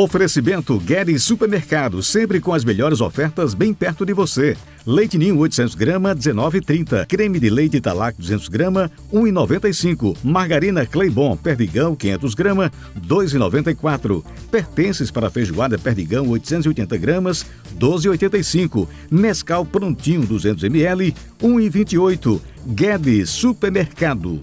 Oferecimento Guedes Supermercado sempre com as melhores ofertas bem perto de você. Leite Ninho 800 grama, 19,30. Creme de leite Italac 200 grama, 1,95. Margarina Claybon Perdigão 500 grama, 2,94. Pertences para feijoada Perdigão 880 gramas, 12,85. Nescau Prontinho 200 ml, 1,28. Guedes Supermercado.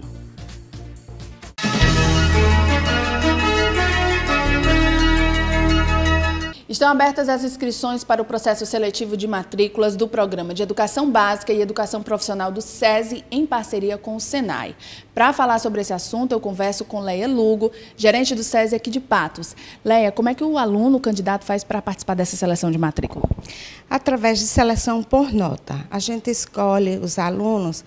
Estão abertas as inscrições para o processo seletivo de matrículas do Programa de Educação Básica e Educação Profissional do SESI em parceria com o SENAI. Para falar sobre esse assunto, eu converso com Leia Lugo, gerente do SESI aqui de Patos. Leia, como é que o aluno, o candidato, faz para participar dessa seleção de matrícula? Através de seleção por nota. A gente escolhe os alunos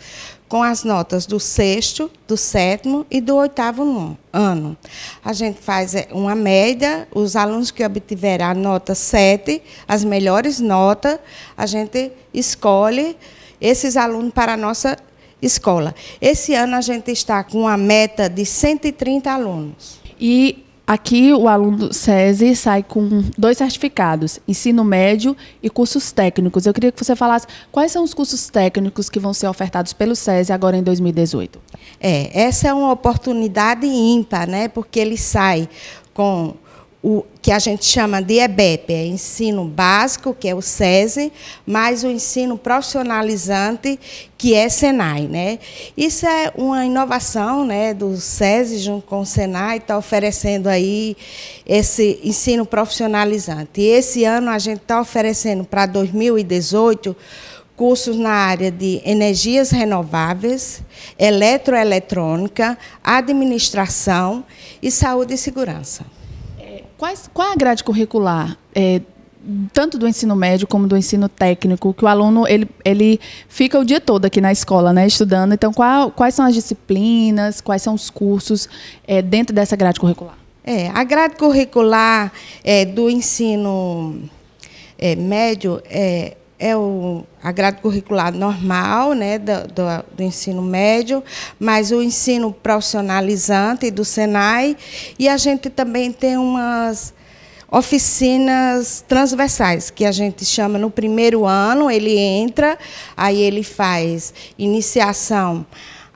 com as notas do sexto, do sétimo e do oitavo ano. A gente faz eh, uma média, os alunos que obtiveram a nota 7, as melhores notas, a gente escolhe esses alunos para a nossa escola. Esse ano a gente está com uma meta de 130 alunos. E Aqui o aluno do SESI sai com dois certificados, ensino médio e cursos técnicos. Eu queria que você falasse quais são os cursos técnicos que vão ser ofertados pelo SESI agora em 2018. É, essa é uma oportunidade ímpar, né? Porque ele sai com o que a gente chama de EBEP, é ensino básico, que é o SESI, mais o ensino profissionalizante, que é SENAI. Né? Isso é uma inovação né, do SESI junto com o SENAI, está oferecendo aí esse ensino profissionalizante. E esse ano a gente está oferecendo para 2018 cursos na área de energias renováveis, eletroeletrônica, administração e saúde e segurança. Quais, qual é a grade curricular? É, tanto do ensino médio como do ensino técnico, que o aluno ele, ele fica o dia todo aqui na escola, né, estudando. Então, qual, quais são as disciplinas, quais são os cursos é, dentro dessa grade curricular? É, a grade curricular é, do ensino é, médio é, é o, a grade curricular normal né, do, do, do, ensino médio, mas o ensino profissionalizante do SENAI. E a gente também tem umas oficinas transversais, que a gente chama no primeiro ano, ele entra, aí ele faz iniciação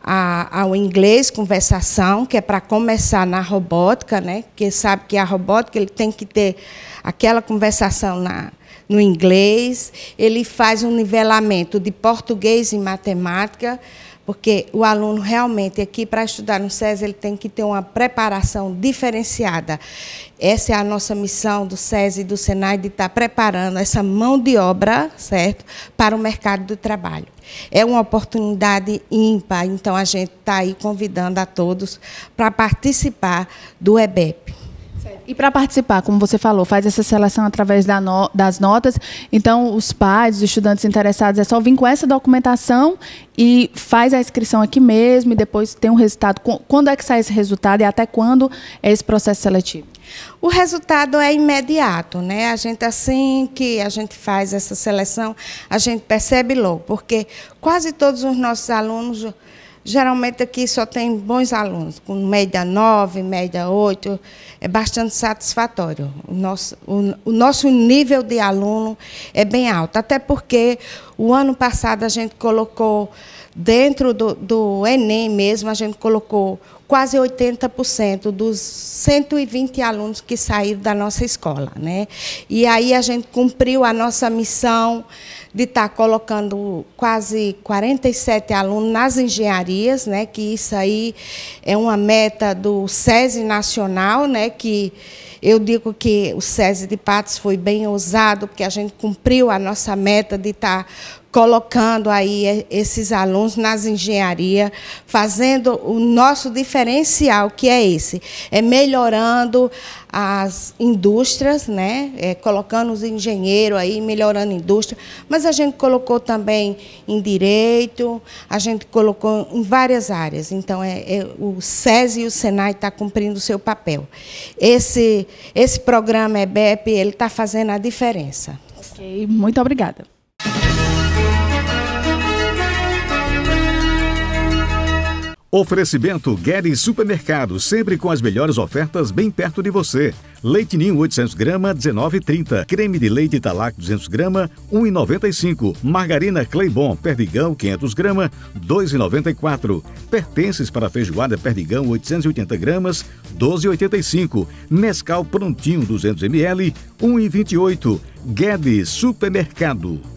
a, ao inglês, conversação, que é para começar na robótica, né? Porque sabe que a robótica ele tem que ter aquela conversação na no inglês, ele faz um nivelamento de português e matemática, porque o aluno realmente aqui para estudar no SESI ele tem que ter uma preparação diferenciada. Essa é a nossa missão do SESI e do Senai de estar tá preparando essa mão de obra, certo, para o mercado do trabalho. É uma oportunidade ímpar, então a gente está aí convidando a todos para participar do EBEP. E para participar, como você falou, faz essa seleção através da no, das notas. Então, os pais, os estudantes interessados, é só vir com essa documentação e faz a inscrição aqui mesmo e depois tem um resultado. Quando é que sai esse resultado e até quando é esse processo seletivo? O resultado é imediato, né? A gente assim que a gente faz essa seleção, a gente percebe logo, porque quase todos os nossos alunos Geralmente aqui só tem bons alunos, com média 9, média 8, é bastante satisfatório. O nosso, o, o nosso nível de aluno é bem alto, até porque o ano passado a gente colocou, dentro do, do Enem mesmo, a gente colocou quase 80% dos 120 alunos que saíram da nossa escola. Né? E aí a gente cumpriu a nossa missão de estar tá colocando quase 47 alunos nas engenharias, né? que isso aí é uma meta do SESI Nacional, né? que eu digo que o SESI de Patos foi bem ousado, porque a gente cumpriu a nossa meta de estar colocando aí esses alunos nas engenharia, fazendo o nosso diferencial, que é esse, é melhorando as indústrias, né? É, colocando os engenheiros aí, melhorando a indústria, mas a gente colocou também em direito, a gente colocou em várias áreas. Então, é, é o SESI e o SENAI estão tá cumprindo o seu papel. Esse, esse programa EBEP, ele está fazendo a diferença. Ok, muito obrigada. Oferecimento Guedes Supermercado sempre com as melhores ofertas bem perto de você. Leite Ninho 800 grama, 19,30. Creme de leite Italac 200 grama, 1,95. Margarina Claybon Perdigão 500 grama, 2,94. Pertences para feijoada Perdigão 880 gramas, 12,85. Mescal Prontinho 200 ml, 1,28. Guedes Supermercado.